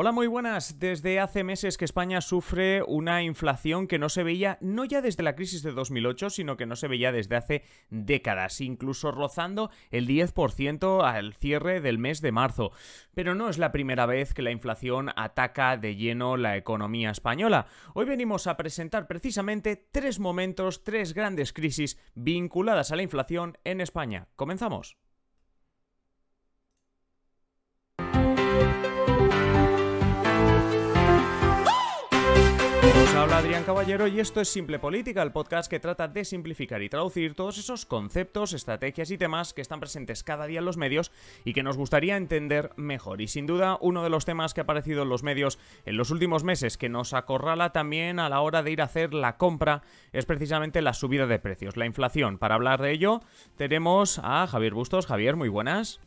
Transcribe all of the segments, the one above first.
Hola, muy buenas. Desde hace meses que España sufre una inflación que no se veía no ya desde la crisis de 2008, sino que no se veía desde hace décadas, incluso rozando el 10% al cierre del mes de marzo. Pero no es la primera vez que la inflación ataca de lleno la economía española. Hoy venimos a presentar precisamente tres momentos, tres grandes crisis vinculadas a la inflación en España. Comenzamos. habla Adrián Caballero y esto es Simple Política, el podcast que trata de simplificar y traducir todos esos conceptos, estrategias y temas que están presentes cada día en los medios y que nos gustaría entender mejor. Y sin duda, uno de los temas que ha aparecido en los medios en los últimos meses que nos acorrala también a la hora de ir a hacer la compra es precisamente la subida de precios, la inflación. Para hablar de ello, tenemos a Javier Bustos. Javier, muy buenas.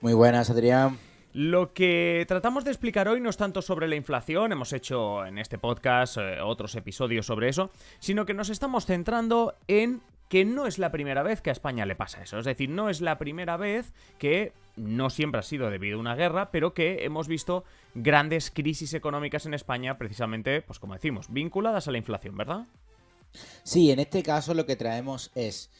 Muy buenas, Adrián. Lo que tratamos de explicar hoy no es tanto sobre la inflación, hemos hecho en este podcast eh, otros episodios sobre eso, sino que nos estamos centrando en que no es la primera vez que a España le pasa eso, es decir, no es la primera vez que no siempre ha sido debido a una guerra, pero que hemos visto grandes crisis económicas en España precisamente, pues como decimos, vinculadas a la inflación, ¿verdad? Sí, en este caso lo que traemos es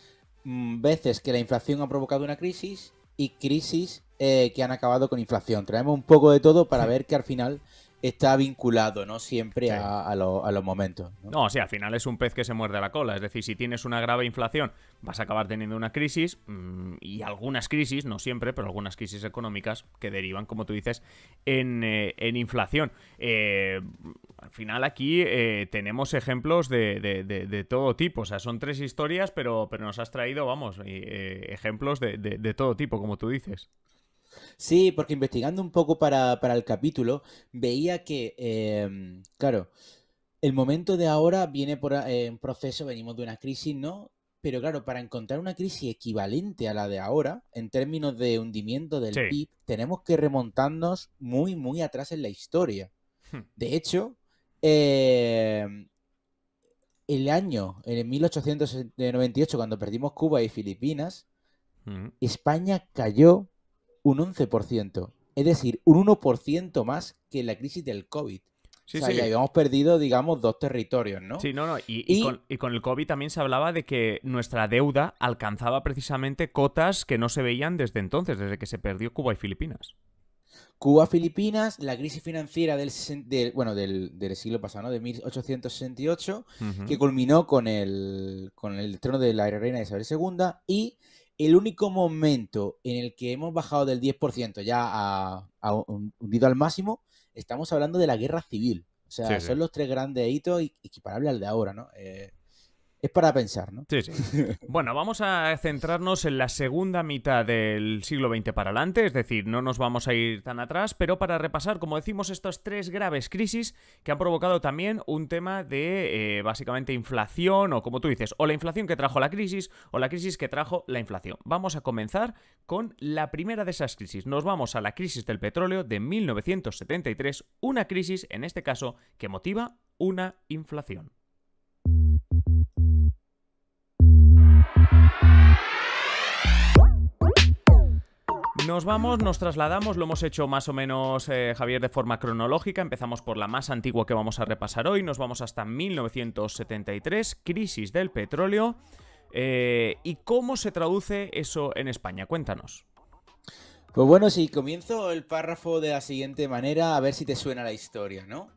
mm, veces que la inflación ha provocado una crisis y crisis eh, que han acabado con inflación. Traemos un poco de todo para ver que al final está vinculado, ¿no? Siempre a, los momentos. ¿no? no, o al final es un pez que se muerde la cola. Es decir, si tienes una grave inflación, vas a acabar teniendo una crisis mm, y algunas crisis, no siempre, pero algunas crisis económicas que derivan, como tú dices, en, eh, inflación. Eh, al final aquí eh, tenemos ejemplos de, todo tipo. O sea, son tres historias, pero, pero nos has traído, vamos, ejemplos de todo tipo, como tú dices. Sí, porque investigando un poco para, el capítulo, veía que, em, claro, el momento de ahora viene por eh, un proceso, venimos de una crisis, ¿no? Pero claro, para encontrar una crisis equivalente a la de ahora, en términos de hundimiento del PIB, tenemos que remontarnos muy, muy atrás en la historia. Hmm. De hecho, em, el año, en 1898, cuando perdimos Cuba y Filipinas, hmm. España cayó un 11%, es decir, un 1% más que la crisis del COVID. o sea, ya habíamos perdido, digamos, dos territorios, ¿no? Sí, no, no. Y, con, el COVID también se hablaba de que nuestra deuda alcanzaba precisamente cotas que no se veían desde entonces, desde que se perdió Cuba y Filipinas. Cuba, Filipinas, la crisis financiera del, bueno, del, siglo pasado, De 1868, que culminó con el, con el trono de la reina Isabel II y el único momento en el que hemos bajado del 10% ya a, hundido al máximo, estamos hablando de la guerra civil. O sea, son los tres grandes hitos equiparables al de ahora, ¿no? Eh, es para pensar, ¿no? Sí, sí. bueno, vamos a centrarnos en la segunda mitad del siglo XX para adelante, es decir, no nos vamos a ir tan atrás, pero para repasar, como decimos, estas tres graves crisis que han provocado también un tema de eh, básicamente inflación, o como tú dices, o la inflación que trajo la crisis, o la crisis que trajo la inflación. Vamos a comenzar con la primera de esas crisis. Nos vamos a la crisis del petróleo de 1973, una crisis, en este caso, que motiva una inflación. Nos vamos, nos trasladamos, lo hemos hecho más o menos, eh, Javier, de forma cronológica. Empezamos por la más antigua que vamos a repasar hoy, nos vamos hasta 1973, crisis del petróleo. Eh, ¿Y cómo se traduce eso en España? Cuéntanos. Pues bueno, si comienzo el párrafo de la siguiente manera, a ver si te suena la historia, ¿no?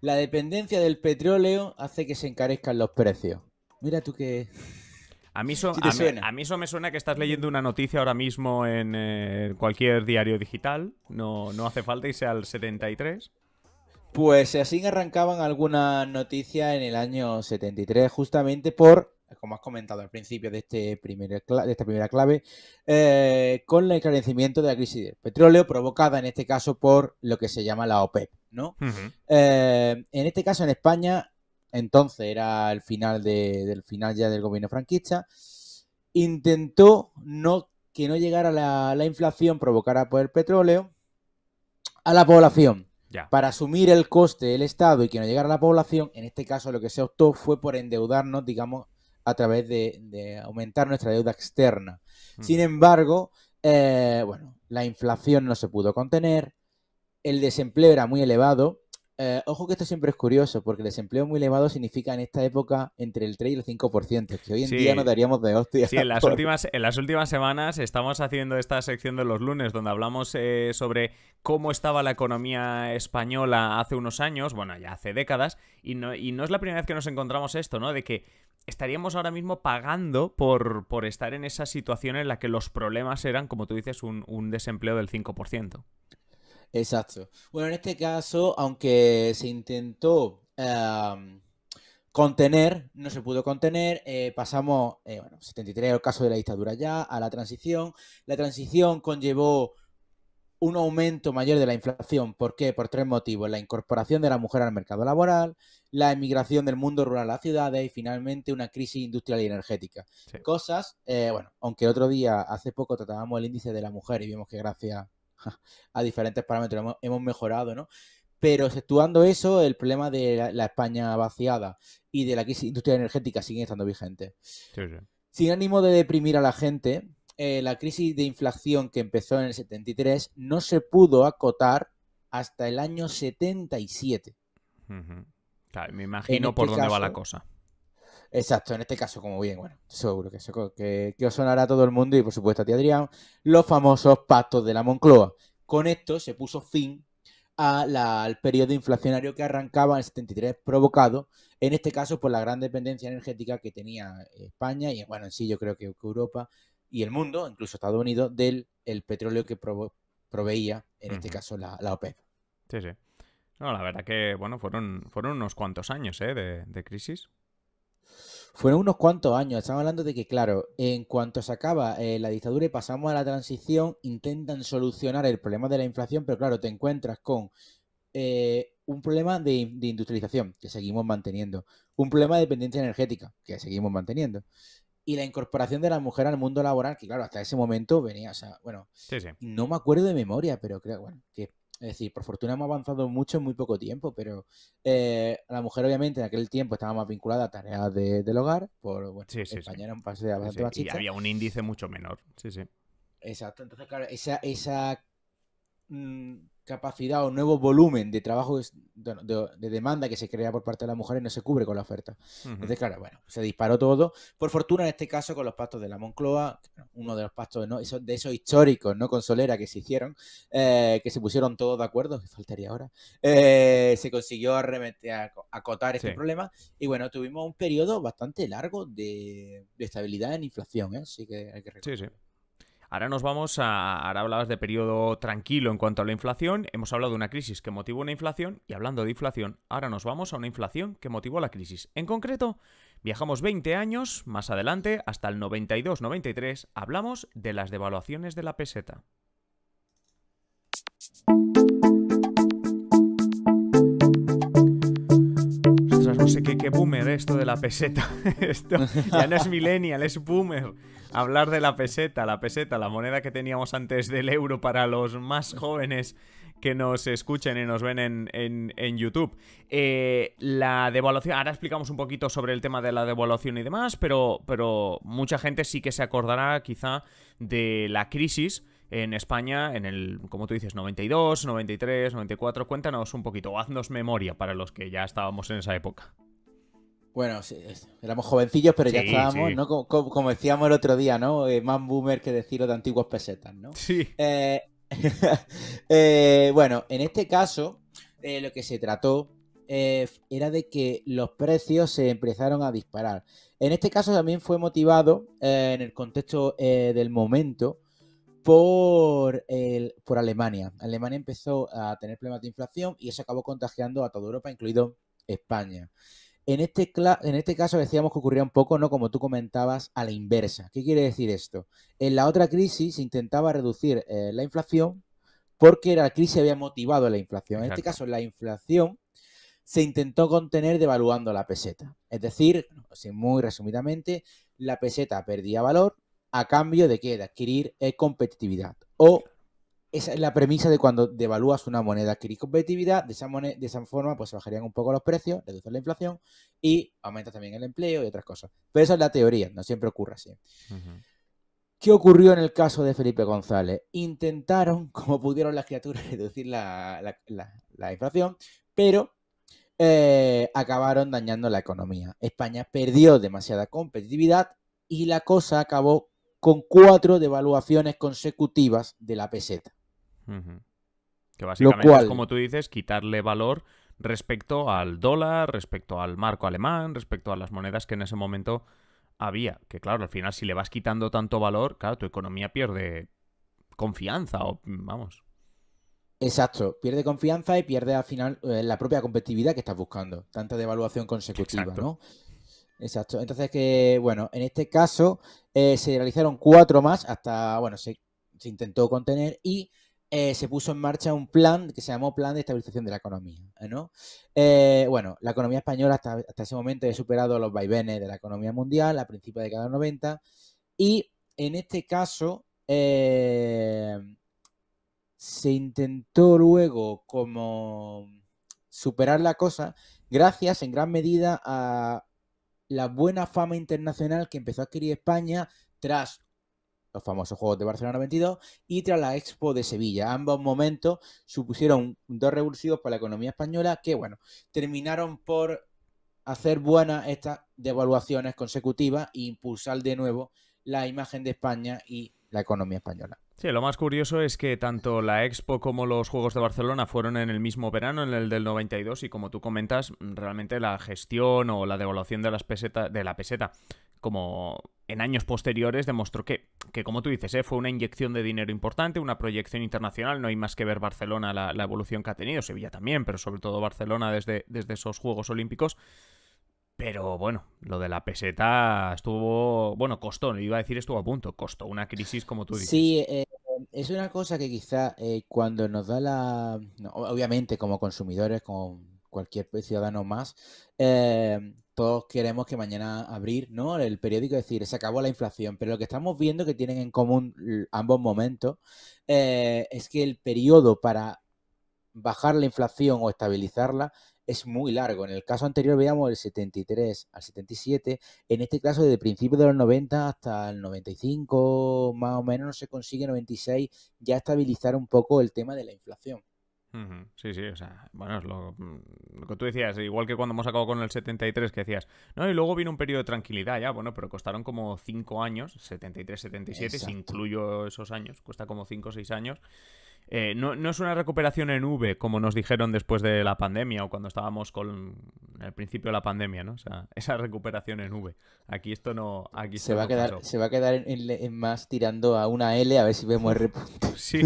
La dependencia del petróleo hace que se encarezcan los precios. Mira tú que... A mí, eso, a, mí, me suena que estás leyendo una noticia ahora mismo en eh, cualquier diario digital. No, no hace falta irse al 73. Pues eh, así arrancaban algunas noticias en el año 73, justamente por, como has comentado al principio de, este primer, de esta primera clave, eh, con el encarecimiento de la crisis del petróleo, provocada en este caso por lo que se llama la OPEP. ¿no? en este caso en España entonces era el final del final ya del gobierno franquista, intentó no, que no llegara la, inflación provocada por el petróleo a la población. Para asumir el coste del Estado y que no llegara a la población, en este caso lo que se optó fue por endeudarnos, digamos, a través de, aumentar nuestra deuda externa. Mm. Sin embargo, eh, bueno, la inflación no se pudo contener, el desempleo era muy elevado eh, ojo que esto siempre es curioso, porque el desempleo muy elevado significa en esta época entre el 3 y el 5%, que hoy en día no daríamos de hostia. Sí, en las, últimas, en las últimas semanas estamos haciendo esta sección de los lunes, donde hablamos eh, sobre cómo estaba la economía española hace unos años, bueno, ya hace décadas, y no, y no es la primera vez que nos encontramos esto, ¿no? De que estaríamos ahora mismo pagando por, por estar en esa situación en la que los problemas eran, como tú dices, un, un desempleo del 5%. Exacto. Bueno, en este caso, aunque se intentó contener, no se pudo contener, eh, pasamos, eh, bueno, 73 el caso de la dictadura ya, a la transición. La transición conllevó un aumento mayor de la inflación. ¿Por qué? Por tres motivos. La incorporación de la mujer al mercado laboral, la emigración del mundo rural a las ciudades y finalmente una crisis industrial y energética. Cosas, eh, bueno, aunque otro día, hace poco tratábamos el índice de la mujer y vimos que gracias a diferentes parámetros, hemos, mejorado, ¿no? Pero exceptuando eso, el problema de la, España vaciada y de la crisis industria energética sigue estando vigente. Sin ánimo de deprimir a la gente, eh, la crisis de inflación que empezó en el 73 no se pudo acotar hasta el año 77. me imagino por este dónde va la cosa. Exacto, en este caso, como bien, bueno, seguro que, que os sonará a todo el mundo y por supuesto a ti, Adrián, los famosos pactos de la Moncloa. Con esto se puso fin al periodo inflacionario que arrancaba en el 73, provocado en este caso por la gran dependencia energética que tenía España y, bueno, en sí yo creo que Europa y el mundo, incluso Estados Unidos, del el petróleo que proveía, en este caso, la, la OPEP. Sí, sí. No, la verdad que, bueno, fueron, fueron unos cuantos años ¿eh? de, de crisis. Fueron unos cuantos años. Estamos hablando de que, claro, en cuanto se acaba eh, la dictadura y pasamos a la transición, intentan solucionar el problema de la inflación, pero claro, te encuentras con eh, un problema de, industrialización, que seguimos manteniendo. Un problema de dependencia energética, que seguimos manteniendo. Y la incorporación de la mujer al mundo laboral, que claro, hasta ese momento venía, o sea, bueno, no me acuerdo de memoria, pero creo, bueno, que es decir, por fortuna hemos avanzado mucho en muy poco tiempo, pero eh, la mujer obviamente en aquel tiempo estaba más vinculada a tareas del hogar, por bueno, sí, sí, España era un Y había un índice mucho menor, sí, sí. Exacto, entonces claro, esa, esa Mm, capacidad o nuevo volumen de trabajo de, demanda que se crea por parte de las mujeres no se cubre con la oferta. Entonces, claro, bueno, se disparó todo. Por fortuna, en este caso, con los pactos de la Moncloa, uno de los pactos de esos históricos, ¿no? con Consolera que se hicieron, eh, que se pusieron todos de acuerdo, que faltaría ahora, eh, se consiguió arremeter, acotar este problema. Y bueno, tuvimos un periodo bastante largo de, estabilidad en inflación, ¿eh? que hay que sí. Ahora nos vamos a... Ahora hablabas de periodo tranquilo en cuanto a la inflación. Hemos hablado de una crisis que motivó una inflación y hablando de inflación, ahora nos vamos a una inflación que motivó la crisis. En concreto, viajamos 20 años más adelante, hasta el 92-93, hablamos de las devaluaciones de la peseta. sé qué, qué boomer esto de la peseta. esto ya no es millennial, es boomer. Hablar de la peseta, la peseta, la moneda que teníamos antes del euro para los más jóvenes que nos escuchen y nos ven en, en, YouTube. Eh, la devaluación, ahora explicamos un poquito sobre el tema de la devaluación y demás, pero, pero mucha gente sí que se acordará quizá de la crisis en España en el, como tú dices, 92, 93, 94. Cuéntanos un poquito, haznos memoria para los que ya estábamos en esa época. Bueno, sí, éramos jovencillos, pero ya estábamos, ¿no? Como, decíamos el otro día, ¿no? Eh, más boomer que decirlo de antiguos pesetas, ¿no? Sí. Eh, Eh, bueno, en este caso, eh, lo que se trató eh, era de que los precios se empezaron a disparar. En este caso también fue motivado, en el contexto del momento, por, el, por Alemania. Alemania empezó a tener problemas de inflación y eso acabó contagiando a toda Europa, incluido España. Este en este, caso decíamos que ocurría un poco, ¿no? Como tú comentabas, a la inversa. ¿Qué quiere decir esto? En la otra crisis se intentaba reducir eh, la inflación porque la crisis había motivado la inflación. En este caso, la inflación se intentó contener devaluando la peseta. Es decir, muy resumidamente, la peseta perdía valor a cambio de que de adquirir eh, competitividad o esa es la premisa de cuando devalúas una moneda, adquirir competitividad, de esa, moneda, de esa forma pues se bajarían un poco los precios, reduces la inflación y aumenta también el empleo y otras cosas. Pero esa es la teoría, no siempre ocurre así. ¿Qué ocurrió en el caso de Felipe González? Intentaron, como pudieron las criaturas, reducir la, inflación, pero eh, acabaron dañando la economía. España perdió demasiada competitividad y la cosa acabó con cuatro devaluaciones consecutivas de la peseta. Que básicamente es como tú dices, quitarle valor respecto al dólar, respecto al marco alemán, respecto a las monedas que en ese momento había. Que claro, al final si le vas quitando tanto valor, claro, tu economía pierde confianza o vamos. Exacto, pierde confianza y pierde al final eh, la propia competitividad que estás buscando, tanta devaluación consecutiva, Exacto. entonces que, bueno, en este caso eh, se realizaron cuatro más hasta, bueno, se, se intentó contener y eh, se puso en marcha un plan que se llamó Plan de Estabilización de la Economía. ¿eh, eh, bueno, la economía española hasta, ese momento había superado los vaivenes de la economía mundial a principios de cada 90 y en este caso se intentó luego como superar la cosa gracias en gran medida a la buena fama internacional que empezó a adquirir España tras los famosos Juegos de Barcelona 92, y tras la Expo de Sevilla. Ambos momentos supusieron dos revulsivos para la economía española que, bueno, terminaron por hacer buenas estas devaluaciones consecutivas e impulsar de nuevo la imagen de España y la economía española. Sí, lo más curioso es que tanto la Expo como los Juegos de Barcelona fueron en el mismo verano, en el del 92, y como tú comentas, realmente la gestión o la devaluación de, las peseta, de la peseta como en años posteriores demostró que, que como tú dices, ¿eh? fue una inyección de dinero importante, una proyección internacional, no hay más que ver Barcelona, la, evolución que ha tenido, Sevilla también, pero sobre todo Barcelona desde, desde esos Juegos Olímpicos. Pero bueno, lo de la peseta estuvo, bueno, costó, iba a decir estuvo a punto, costó una crisis como tú dices. Sí, eh, es una cosa que quizá eh, cuando nos da la, obviamente como consumidores, como cualquier ciudadano más, eh, todos queremos que mañana abrir el periódico y decir, se acabó la inflación. Pero lo que estamos viendo que tienen en común ambos momentos eh, es que el periodo para bajar la inflación o estabilizarla es muy largo. En el caso anterior veíamos el 73 al 77. En este caso, desde principios de los 90 hasta el 95, más o menos, no se consigue 96 ya estabilizar un poco el tema de la inflación. Sí, sí, o sea, bueno, mm, lo, que tú decías, igual que cuando hemos acabado con el 73 que decías, no, y luego vino un periodo de tranquilidad ya, bueno, pero costaron como 5 años, 73, 77, si incluyo esos años, cuesta como 5 o 6 años, eh, no, es una recuperación en V, como nos dijeron después de la pandemia o cuando estábamos con el principio de la pandemia, ¿no? O sea, esa recuperación en V. Aquí esto no. Aquí se, va, a quedar, se va a quedar en, más tirando a una L a ver si vemos R. Sí,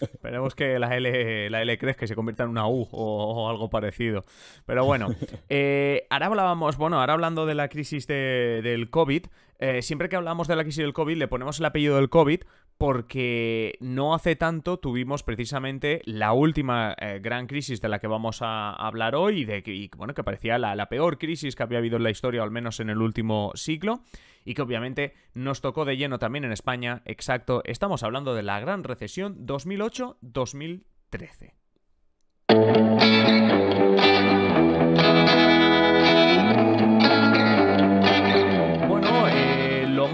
esperemos que la L, la L crezca y se convierta en una U o, algo parecido. Pero bueno, eh, ahora hablábamos, bueno, ahora hablando de la crisis de, del COVID, eh, siempre que hablamos de la crisis del COVID le ponemos el apellido del COVID porque no hace tanto tuvimos precisamente la última eh, gran crisis de la que vamos a hablar hoy y, de, bueno, que parecía la, la, peor crisis que había habido en la historia, al menos en el último siglo, y que obviamente nos tocó de lleno también en España. Exacto, estamos hablando de la gran recesión 2008-2013.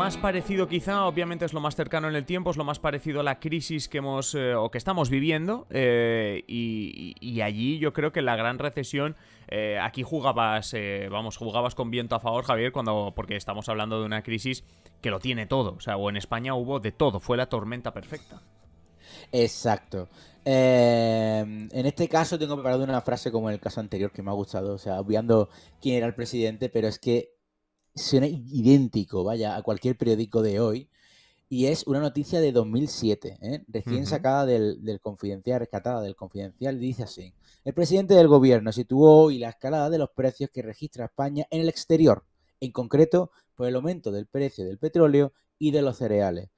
más parecido quizá, obviamente es lo más cercano en el tiempo, es lo más parecido a la crisis que hemos eh, o que estamos viviendo eh, y, allí yo creo que la gran recesión, eh, aquí jugabas, vamos, jugabas con viento a favor, Javier, cuando porque estamos hablando de una crisis que lo tiene todo, o sea, o en España hubo de todo, fue la tormenta perfecta. Exacto. en este caso tengo preparado una frase como en el caso anterior que me ha gustado, o sea, obviando quién era el presidente, pero es que suena idéntico, vaya, a cualquier periódico de hoy. Y es una noticia de 2007, ¿eh? recién sacada del, confidencial, rescatada del confidencial, dice así. El presidente del gobierno situó hoy la escalada de los precios que registra España en el exterior, en concreto por el aumento del precio del petróleo y de los cereales.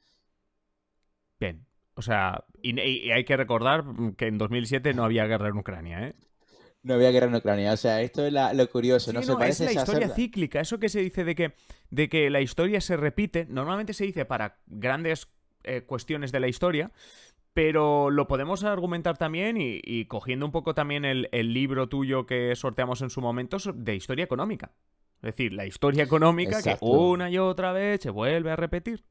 Bien, o sea, y hay que recordar mm, que en 2007 no había guerra en Ucrania, ¿eh? no había guerra en Ucrania. O sea, esto es lo curioso. no, se parece es la historia cíclica. Eso que se dice de que, la historia se repite, normalmente se dice para grandes eh, cuestiones de la historia, pero lo podemos argumentar también y, cogiendo un poco también el, libro tuyo que sorteamos en su momento de historia económica. Es decir, la historia económica que una y otra vez se vuelve a repetir.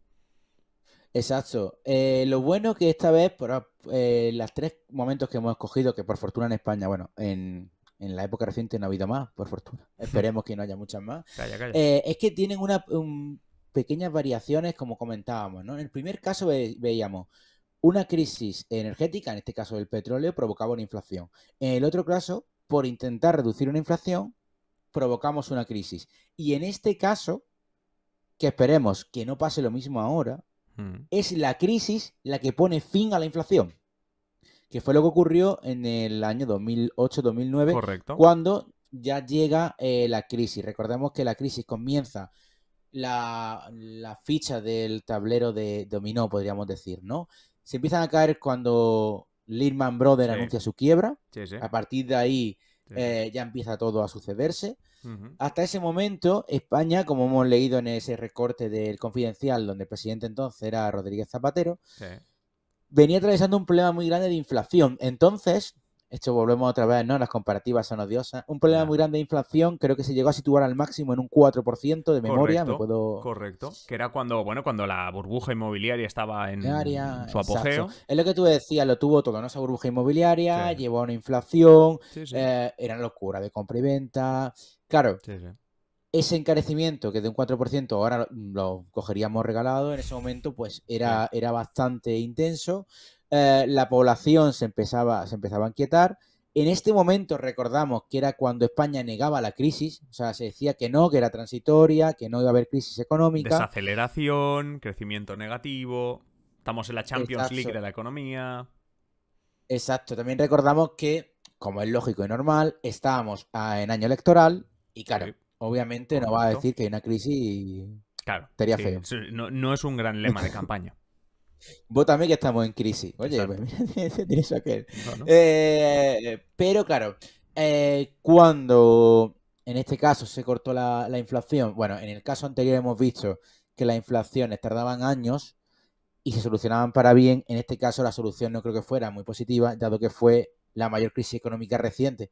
Exacto. Eh, lo bueno que esta vez, por eh, las tres momentos que hemos escogido, que por fortuna en España, bueno, en, la época reciente no ha habido más, por fortuna. Esperemos que no haya muchas más. Eh, es que tienen una, pequeñas variaciones, como comentábamos, ¿no? En el primer caso veíamos una crisis energética, en este caso del petróleo, provocaba una inflación. En el otro caso, por intentar reducir una inflación, provocamos una crisis. Y en este caso, que esperemos que no pase lo mismo ahora, Mm. Es la crisis la que pone fin a la inflación, que fue lo que ocurrió en el año 2008-2009, Correcto. cuando ya llega eh, la crisis. Recordemos que la crisis comienza la, ficha del tablero de dominó, podríamos decir, ¿no? Se empiezan a caer cuando Lehman Brothers anuncia su quiebra. A partir de ahí eh, ya empieza todo a sucederse. Hasta ese momento, España, como hemos leído en ese recorte del Confidencial, donde el presidente entonces era Rodríguez Zapatero, venía atravesando un problema muy grande de inflación. Entonces, esto volvemos otra vez, ¿no? Las comparativas son odiosas. Un problema muy grande de inflación, creo que se llegó a situar al máximo en un 4% de memoria. Correcto, me puedo... correcto. Que era cuando, bueno, cuando la burbuja inmobiliaria estaba en su apogeo. Es lo que tú decías, lo tuvo todo, ¿no? Esa burbuja inmobiliaria, llevó a una inflación, eh, era locura de compra y venta. Claro, ese encarecimiento que de un 4% ahora lo cogeríamos regalado, en ese momento pues era, era bastante intenso. Eh, la población se empezaba, se empezaba a inquietar. En este momento recordamos que era cuando España negaba la crisis, o sea, se decía que no, que era transitoria, que no iba a haber crisis económica. Desaceleración, crecimiento negativo, estamos en la Champions League de la economía. Exacto, también recordamos que, como es lógico y normal, estábamos en año electoral y claro, obviamente no va a decir que hay una crisis y... Claro. feo. no es un gran lema de campaña también que estamos en crisis. Oye, aquel. Pues, eh, pero claro, eh, cuando en este caso se cortó la, inflación, bueno, en el caso anterior hemos visto que las inflaciones tardaban años y se solucionaban para bien. En este caso la solución no creo que fuera muy positiva, dado que fue la mayor crisis económica reciente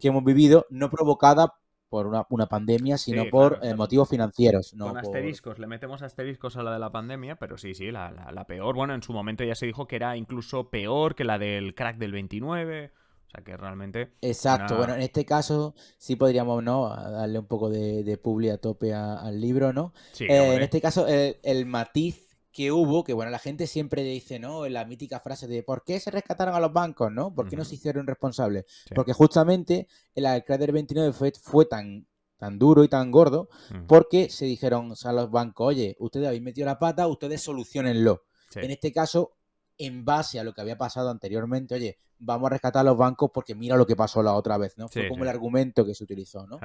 que hemos vivido, no provocada por una, una pandemia, sino por eh, motivos financieros. No con asteriscos, le metemos asteriscos a la de la pandemia, pero sí, sí, la, la, la, peor. Bueno, en su momento ya se dijo que era incluso peor que la del crack del 29. O sea que realmente. Exacto, bueno, en este caso sí podríamos, ¿no? Darle un poco de, de publi a tope al libro, ¿no? Sí, eh, en este caso, el, el matiz que hubo, que bueno, la gente siempre dice, ¿no? La mítica frase de ¿por qué se rescataron a los bancos, ¿no? ¿Por qué no se hicieron responsables? Porque justamente el Cráter 29 fue, tan, tan duro y tan gordo porque se dijeron a los bancos, oye, ustedes habéis metido la pata, ustedes solucionenlo. En este caso, en base a lo que había pasado anteriormente, oye, vamos a rescatar a los bancos porque mira lo que pasó la otra vez, ¿no? Fue como el argumento que se utilizó, ¿no?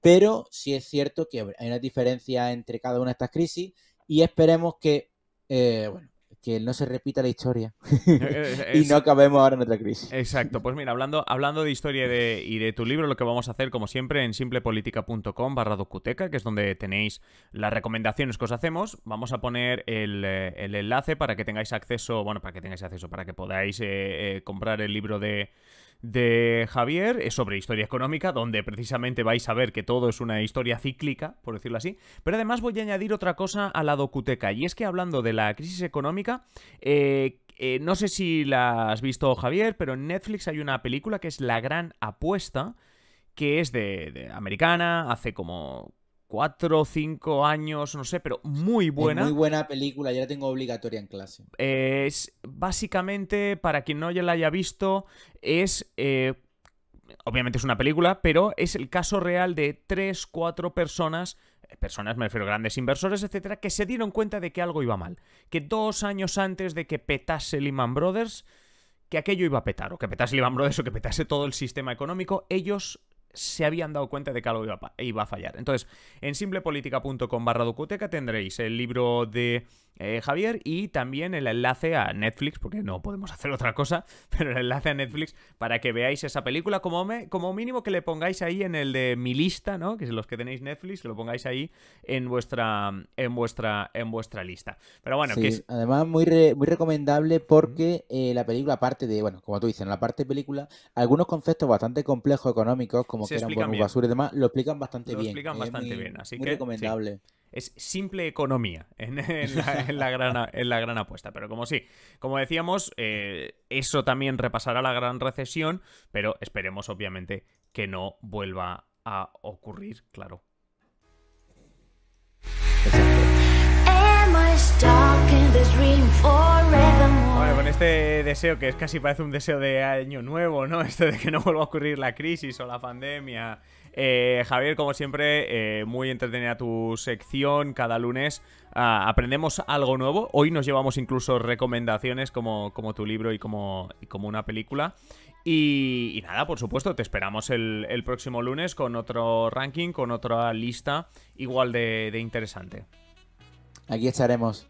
Pero sí es cierto que hay una diferencia entre cada una de estas crisis y esperemos que eh, bueno, que no se repita la historia eh, y no acabemos ahora en otra crisis. Exacto, pues mira, hablando, hablando de historia y de, tu libro, lo que vamos a hacer, como siempre, en simplepolitica.com barra docuteca, que es donde tenéis las recomendaciones que os hacemos, vamos a poner el, eh, enlace para que tengáis acceso, bueno, para que tengáis acceso, para que podáis comprar el libro de, de Javier es sobre historia económica, donde precisamente vais a ver que todo es una historia cíclica, por decirlo así. Pero además voy a añadir otra cosa a la docuteca, y es que hablando de la crisis económica, eh, eh, no sé si la has visto Javier, pero en Netflix hay una película que es La Gran Apuesta, que es de americana, hace como cuatro o cinco años, no sé, pero muy buena. muy buena película, ya la tengo obligatoria en clase. Es básicamente, para quien no ya la haya visto, es... Eh, obviamente es una película, pero es el caso real de tres, cuatro personas personas, me refiero grandes inversores, etcétera, que se dieron cuenta de que algo iba mal. Que dos años antes de que petase Lehman Brothers, que aquello iba a petar, o que petase Lehman Brothers o que petase todo el sistema económico, ellos se habían dado cuenta de que algo iba a, fallar. Entonces, en simplepolitica.com barra docuteca tendréis el libro de eh, Javier, y también el enlace a Netflix, porque no podemos hacer otra cosa, pero el enlace a Netflix para que veáis esa película, como, mínimo que le pongáis ahí en el de mi lista, ¿no? Que los que tenéis Netflix, lo pongáis ahí en vuestra, en vuestra, en vuestra lista. Pero bueno, es... además muy, muy recomendable porque eh, la película, aparte de, bueno, como tú dices, en la parte de película, algunos conceptos bastante complejos económicos, como que eran bonus basura y demás, lo explican bastante bien. explican bastante bien, así muy recomendable. Es simple economía en, la, gran, en la, gran, apuesta. Pero como sí, como decíamos, eh, eso también repasará la gran recesión, pero esperemos obviamente que no vuelva a ocurrir, claro. Bueno, con este deseo que es casi parece un deseo de año nuevo, ¿no? Esto de que no vuelva a ocurrir la crisis o la pandemia eh, Javier, como siempre, eh, muy entretenida tu sección cada lunes. Ah, aprendemos algo nuevo. Hoy nos llevamos incluso recomendaciones como, como tu libro y como, como una película. Y, nada, por supuesto, te esperamos el, próximo lunes con otro ranking, con otra lista igual de, de interesante. Aquí estaremos.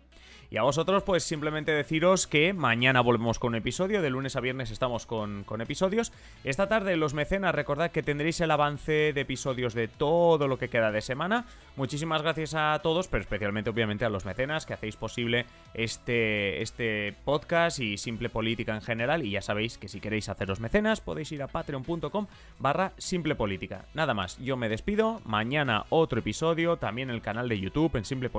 Y a vosotros, pues simplemente deciros que mañana volvemos con un episodio, de lunes a viernes estamos con, episodios. Esta tarde los mecenas, recordad que tendréis el avance de episodios de todo lo que queda de semana. Muchísimas gracias a todos, pero especialmente obviamente a los mecenas que hacéis posible este, este podcast y simple política en general. Y ya sabéis que si queréis haceros mecenas podéis ir a patreon.com barra simple política. Nada más, yo me despido, mañana otro episodio, también el canal de YouTube en simple política